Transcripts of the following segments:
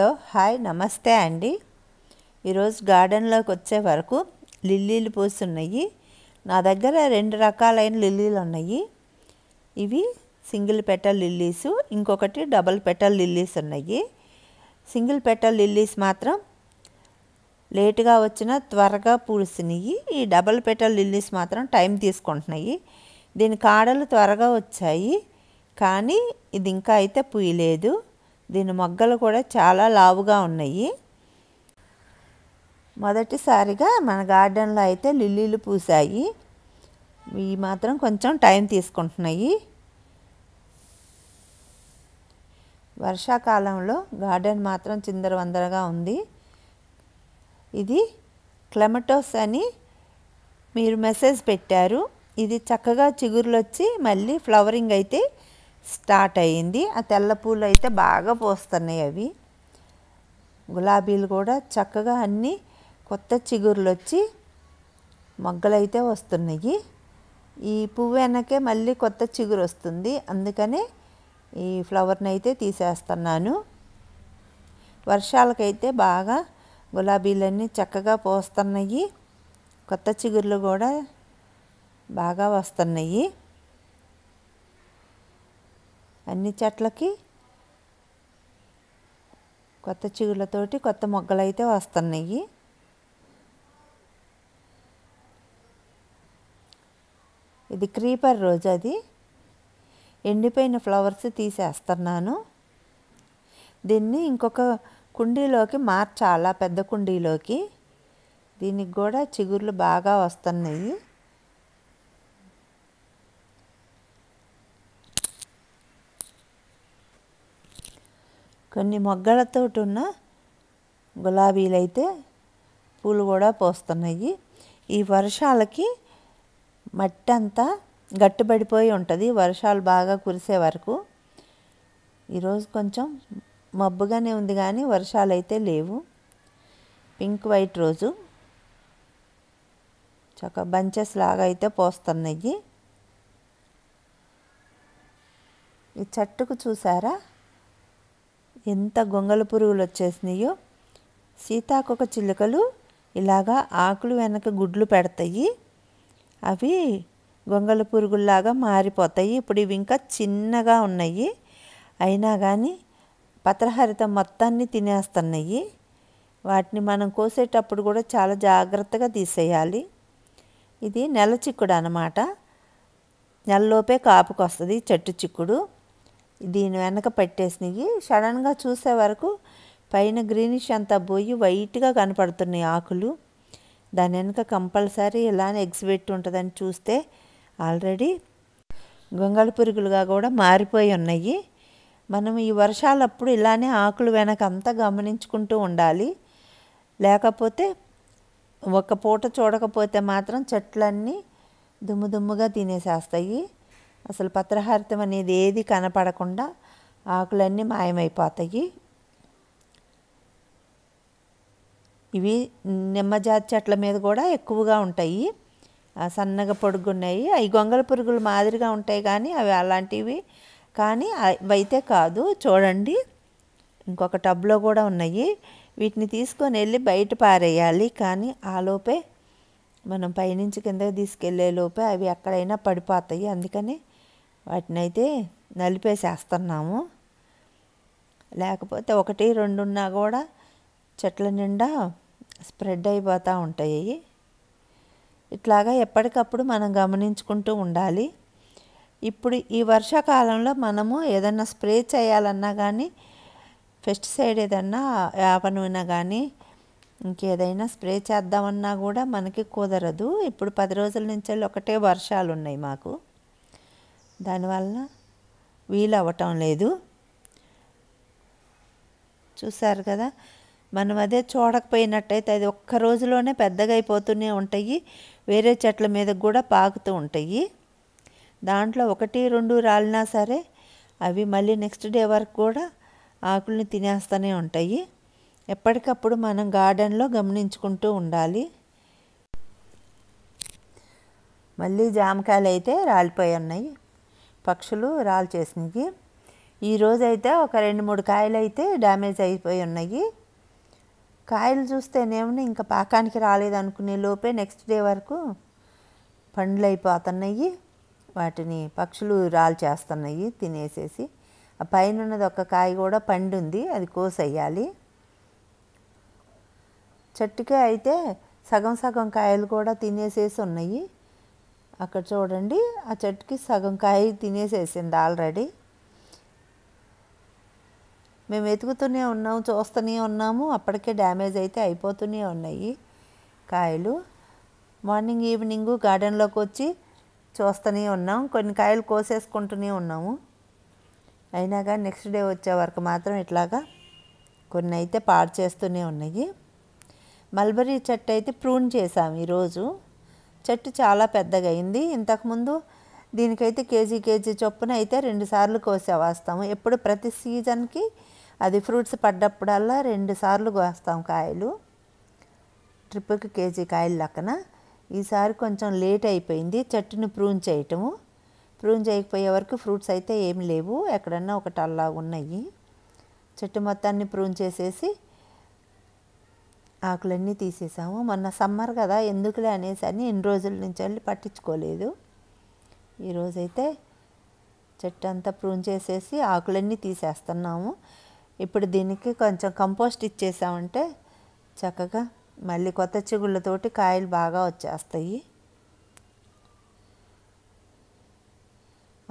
hello hi నమస్తే అండి ఈరోజు గార్డెన్లోకి వచ్చే వరకు లిల్లీలు పూస్తున్నాయి నా దగ్గర రెండు రకాలైన లిల్లీలు ఉన్నాయి ఇవి సింగిల్ పెటల్ లిల్లీస్ ఇంకొకటి డబల్ పెటల్ లిల్లీస్ ఉన్నాయి సింగిల్ పెటల్ లిల్లీస్ మాత్రం లేటుగా వచ్చిన త్వరగా పూసినవి ఈ డబల్ పెటల్ లిల్లీస్ మాత్రం టైం తీసుకుంటున్నాయి దీని కాడలు త్వరగా వచ్చాయి కానీ ఇది ఇంకా అయితే పూయలేదు దీని మొగ్గలు కూడా చాలా లావుగా ఉన్నాయి మొదటిసారిగా మన గార్డెన్లో అయితే లిల్లీలు పూసాయి ఇవి మాత్రం కొంచెం టైం తీసుకుంటున్నాయి వర్షాకాలంలో గార్డెన్ మాత్రం చిందర వందరగా ఉంది ఇది క్లెమటోస్ అని మీరు మెసేజ్ పెట్టారు ఇది చక్కగా చిగురులు వచ్చి మళ్ళీ ఫ్లవరింగ్ అయితే స్టార్ట్ అయ్యింది ఆ తెల్ల పూలు అయితే బాగా పోస్తున్నాయి అవి గులాబీలు కూడా చక్కగా అన్నీ కొత్త చిగుర్లు వచ్చి మొగ్గలైతే వస్తున్నాయి ఈ పువ్వు వెనకే మళ్ళీ కొత్త చిగురు వస్తుంది అందుకనే ఈ ఫ్లవర్ని అయితే తీసేస్తున్నాను వర్షాలకైతే బాగా గులాబీలన్నీ చక్కగా పోస్తున్నాయి కొత్త చిగుర్లు కూడా బాగా వస్తున్నాయి అన్ని చెట్లకి కొత్త చిగుళ్ళతోటి కొత్త మొగ్గలు అయితే వస్తున్నాయి ఇది క్రీపర్ రోజు అది ఎండిపోయిన ఫ్లవర్స్ తీసేస్తున్నాను దీన్ని ఇంకొక కుండీలోకి మార్చాలా పెద్ద కుండీలోకి దీనికి కూడా చిగుర్లు బాగా వస్తున్నాయి కొన్ని మొగ్గలతో ఉన్న అయితే పూలు కూడా పోస్తున్నాయి ఈ వర్షాలకి మట్టి అంతా గట్టుబడిపోయి ఉంటుంది వర్షాలు బాగా కురిసే వరకు ఈరోజు కొంచెం మబ్బుగానే ఉంది కానీ వర్షాలు అయితే లేవు పింక్ వైట్ రోజు చక్క బంచెస్ లాగా అయితే పోస్తున్నాయి ఈ చెట్టుకు చూసారా ఎంత గొంగళ పురుగులు వచ్చేసినాయో సీతాకొక చిలుకలు ఇలాగా ఆకులు వెనక గుడ్లు పెడతాయి అవి గొంగళ పురుగుల్లాగా మారిపోతాయి ఇప్పుడు ఇవి ఇంకా చిన్నగా ఉన్నాయి అయినా కానీ పత్రహరిత మొత్తాన్ని తినేస్తున్నాయి వాటిని మనం కోసేటప్పుడు కూడా చాలా జాగ్రత్తగా తీసేయాలి ఇది నెల చిక్కుడు అన్నమాట నెలలోపే కాపుకొస్తుంది చెట్టు చిక్కుడు దీని వెనక పట్టేసినవి సడన్గా చూసే వరకు పైన గ్రీనిష్ అంతా పోయి వైట్గా కనపడుతున్నాయి ఆకులు దాని వెనక కంపల్సరీ ఇలానే ఎగ్జిబెట్ ఉంటుందని చూస్తే ఆల్రెడీ గొంగళ పురుగులుగా కూడా మారిపోయి ఉన్నాయి మనం ఈ వర్షాలప్పుడు ఇలానే ఆకులు వెనక అంతా గమనించుకుంటూ ఉండాలి లేకపోతే ఒక పూట చూడకపోతే మాత్రం చెట్లన్నీ దుమ్ము దుమ్ముగా తినేసేస్తాయి అసలు పత్రహారితం అనేది ఏది కనపడకుండా ఆకులన్నీ మాయమైపోతాయి ఇవి నిమ్మజాతి చెట్ల మీద కూడా ఎక్కువగా ఉంటాయి సన్నగా పొడుగున్నాయి అవి గొంగళ పురుగులు మాదిరిగా ఉంటాయి కానీ అవి అలాంటివి కానీ అయితే కాదు చూడండి ఇంకొక టబ్లో కూడా ఉన్నాయి వీటిని తీసుకొని వెళ్ళి బయట పారేయాలి కానీ ఆ లోపే మనం పైనుంచి కిందకి తీసుకెళ్లే లోపే అవి ఎక్కడైనా పడిపోతాయి అందుకని వాటినైతే నలిపేసేస్తున్నాము లేకపోతే ఒకటి రెండు ఉన్నా కూడా చెట్ల నిండా స్ప్రెడ్ అయిపోతూ ఉంటాయి ఇట్లాగా ఎప్పటికప్పుడు మనం గమనించుకుంటూ ఉండాలి ఇప్పుడు ఈ వర్షాకాలంలో మనము ఏదన్నా స్ప్రే చేయాలన్నా కానీ పెస్టిసైడ్ ఏదన్నా యాపనూనె కానీ ఇంకేదైనా స్ప్రే చేద్దామన్నా కూడా మనకి కుదరదు ఇప్పుడు పది రోజుల నుంచి ఒకటే వర్షాలు ఉన్నాయి మాకు దానివల్ల వీలు అవ్వటం లేదు చూసారు కదా మనం అదే చూడకపోయినట్టయితే అది ఒక్క రోజులోనే పెద్దగా అయిపోతూనే ఉంటాయి వేరే చెట్ల మీద కూడా పాకుతూ ఉంటాయి దాంట్లో ఒకటి రెండు రాలినా సరే అవి మళ్ళీ నెక్స్ట్ డే వరకు కూడా ఆకుల్ని తినేస్తూనే ఉంటాయి ఎప్పటికప్పుడు మనం గార్డెన్లో గమనించుకుంటూ ఉండాలి మళ్ళీ జామకాయలు అయితే రాలిపోయి ఉన్నాయి పక్షులు రాల్చేసినవి ఈరోజు అయితే ఒక రెండు మూడు కాయలు అయితే డ్యామేజ్ అయిపోయి ఉన్నాయి కాయలు చూస్తేనేమో ఇంకా పాకానికి రాలేదనుకునే లోపే నెక్స్ట్ డే వరకు పండ్లు అయిపోతున్నాయి వాటిని పక్షులు చేస్తున్నాయి తినేసేసి ఆ పైన ఉన్నది ఒక కాయ కూడా పండు ఉంది అది కోసేయాలి చెట్టుకే అయితే సగం సగం కాయలు కూడా తినేసేసి ఉన్నాయి అక్కడ చూడండి ఆ చెట్టుకి సగం కాయ తినేసేసింది ఆల్రెడీ మేము వెతుకుతూనే ఉన్నాము చూస్తూనే ఉన్నాము అప్పటికే డ్యామేజ్ అయితే అయిపోతూనే ఉన్నాయి కాయలు మార్నింగ్ ఈవినింగ్ గార్డెన్లోకి వచ్చి చూస్తూనే ఉన్నాం కొన్ని కాయలు కోసేసుకుంటూనే ఉన్నాము అయినా కానీ నెక్స్ట్ డే వచ్చే వరకు మాత్రం ఇట్లాగా కొన్ని అయితే పాడు చేస్తూనే ఉన్నాయి మల్బరీ చెట్టు అయితే ప్రూన్ చేసాము ఈరోజు చెట్టు చాలా పెద్దగా అయింది ఇంతకుముందు దీనికైతే కేజీ కేజీ చొప్పున అయితే రెండు సార్లు వస్తాము ఎప్పుడు ప్రతి సీజన్కి అది ఫ్రూట్స్ పడ్డప్పుడల్లా రెండు సార్లు కోస్తాం కాయలు ట్రిప్కి కేజీ కాయలు లెక్కన ఈసారి కొంచెం లేట్ అయిపోయింది చెట్టుని ప్రూన్ చేయటము ప్రూన్ చేయకపోయే వరకు ఫ్రూట్స్ అయితే ఏం లేవు ఎక్కడన్నా ఒకటి అలా ఉన్నాయి చెట్టు మొత్తాన్ని ప్రూన్ చేసేసి ఆకులన్నీ తీసేసాము మొన్న సమ్మర్ కదా ఎందుకులే అనేసి అని ఎన్ని రోజుల నుంచి వెళ్ళి పట్టించుకోలేదు ఈరోజైతే చెట్టు అంతా ప్రూన్ చేసేసి ఆకులన్నీ తీసేస్తున్నాము ఇప్పుడు దీనికి కొంచెం కంపోస్ట్ ఇచ్చేసామంటే చక్కగా మళ్ళీ కొత్త చిగుళ్ళతోటి కాయలు బాగా వచ్చేస్తాయి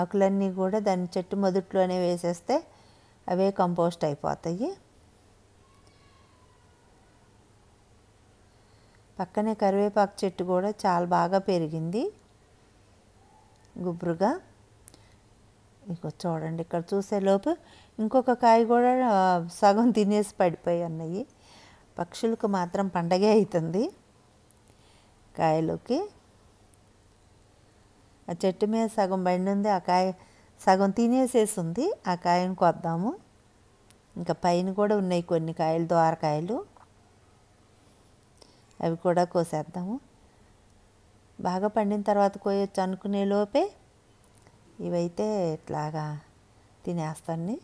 ఆకులన్నీ కూడా దాని చెట్టు మొదట్లోనే వేసేస్తే అవే కంపోస్ట్ అయిపోతాయి పక్కనే కరివేపాకు చెట్టు కూడా చాలా బాగా పెరిగింది గుబురుగా ఇంకో చూడండి ఇక్కడ చూసేలోపు ఇంకొక కాయ కూడా సగం తినేసి పడిపోయి ఉన్నాయి పక్షులకు మాత్రం పండగే అవుతుంది కాయలోకి ఆ చెట్టు మీద సగం బండి ఉంది ఆ కాయ సగం తినేసేసి ఉంది ఆ కాయను కొద్దాము ఇంకా పైన కూడా ఉన్నాయి కొన్ని కాయలు ద్వారకాయలు అవి కూడా కోసేద్దాము బాగా పండిన తర్వాత కోయొచ్చు అనుకునే లోపే ఇవైతే ఇట్లాగా తినేస్తాను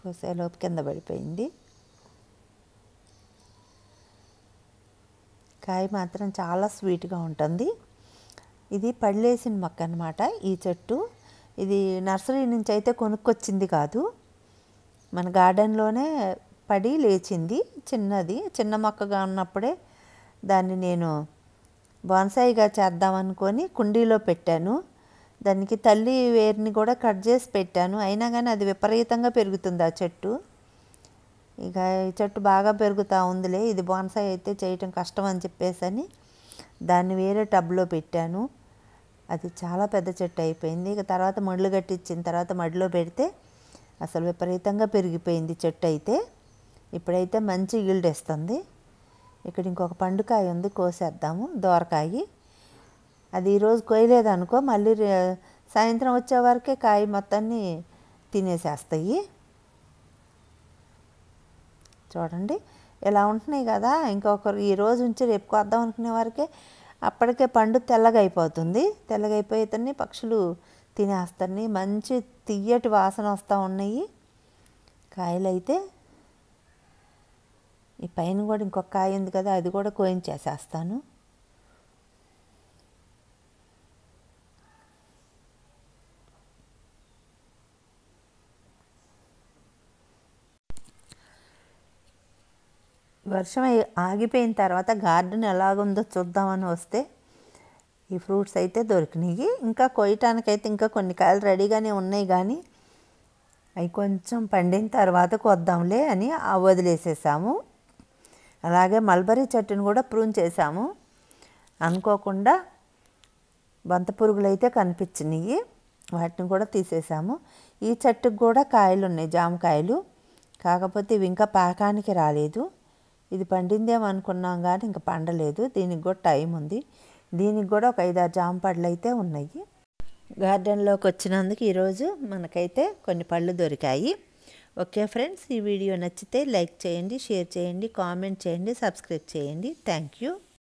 కోసేలోపు కింద పడిపోయింది కాయ మాత్రం చాలా స్వీట్గా ఉంటుంది ఇది పళ్ళేసిన మొక్క అనమాట ఈ చెట్టు ఇది నర్సరీ నుంచి అయితే కొనుక్కొచ్చింది కాదు మన గార్డెన్లోనే పడి లేచింది చిన్నది చిన్న మొక్కగా ఉన్నప్పుడే దాన్ని నేను బాన్సాయిగా చేద్దామనుకొని కుండీలో పెట్టాను దానికి తల్లి వేరుని కూడా కట్ చేసి పెట్టాను అయినా కానీ అది విపరీతంగా పెరుగుతుంది ఆ చెట్టు ఇక ఈ చెట్టు బాగా పెరుగుతూ ఉందిలే ఇది బోన్సాయి అయితే చేయటం కష్టం అని చెప్పేసి అని దాన్ని వేరే టబ్లో పెట్టాను అది చాలా పెద్ద చెట్టు అయిపోయింది ఇక తర్వాత మడులు కట్టించిన తర్వాత మడిలో పెడితే అసలు విపరీతంగా పెరిగిపోయింది చెట్టు అయితే ఇప్పుడైతే మంచి ఈల్డ్ వేస్తుంది ఇక్కడ ఇంకొక పండుకాయ ఉంది కోసేద్దాము దోరకాయ అది ఈరోజు కోయలేదనుకో మళ్ళీ సాయంత్రం వచ్చే వరకే కాయ మొత్తాన్ని తినేసేస్తాయి చూడండి ఇలా ఉంటున్నాయి కదా ఇంకొకరు ఈ రోజు ఉంచి రేపు కొద్దాం అనుకునే వారికే అప్పటికే పండు తెల్లగైపోతుంది తెల్లగైపోయేతన్ని పక్షులు తినేస్తాన్ని మంచి తియ్యటి వాసన వస్తూ ఉన్నాయి కాయలైతే ఈ పైన కూడా ఇంకొక కాయ ఉంది కదా అది కూడా కోయించేసేస్తాను వర్షం ఆగిపోయిన తర్వాత గార్డెన్ ఎలాగుందో చూద్దామని వస్తే ఈ ఫ్రూట్స్ అయితే దొరికినాయి ఇంకా కొయ్యటానికైతే ఇంకా కొన్ని కాయలు రెడీగానే ఉన్నాయి కానీ అవి కొంచెం పండిన తర్వాత కొద్దాంలే అని వదిలేసేసాము అలాగే మల్బరీ చెట్టును కూడా ప్రూన్ చేసాము అనుకోకుండా బంత పురుగులు అయితే కనిపించినాయి వాటిని కూడా తీసేసాము ఈ చెట్టుకు కూడా కాయలు ఉన్నాయి జామకాయలు కాకపోతే ఇవి ఇంకా పాకానికి రాలేదు ఇది పండిందేమనుకున్నాం కానీ ఇంకా పండలేదు దీనికి కూడా టైం ఉంది దీనికి కూడా ఒక ఐదారు జామపళ్ళు అయితే ఉన్నాయి గార్డెన్లోకి వచ్చినందుకు ఈరోజు మనకైతే కొన్ని పళ్ళు దొరికాయి ఓకే ఫ్రెండ్స్ ఈ వీడియో నచ్చితే లైక్ చేయండి షేర్ చేయండి కామెంట్ చేయండి సబ్స్క్రైబ్ చేయండి థ్యాంక్ యూ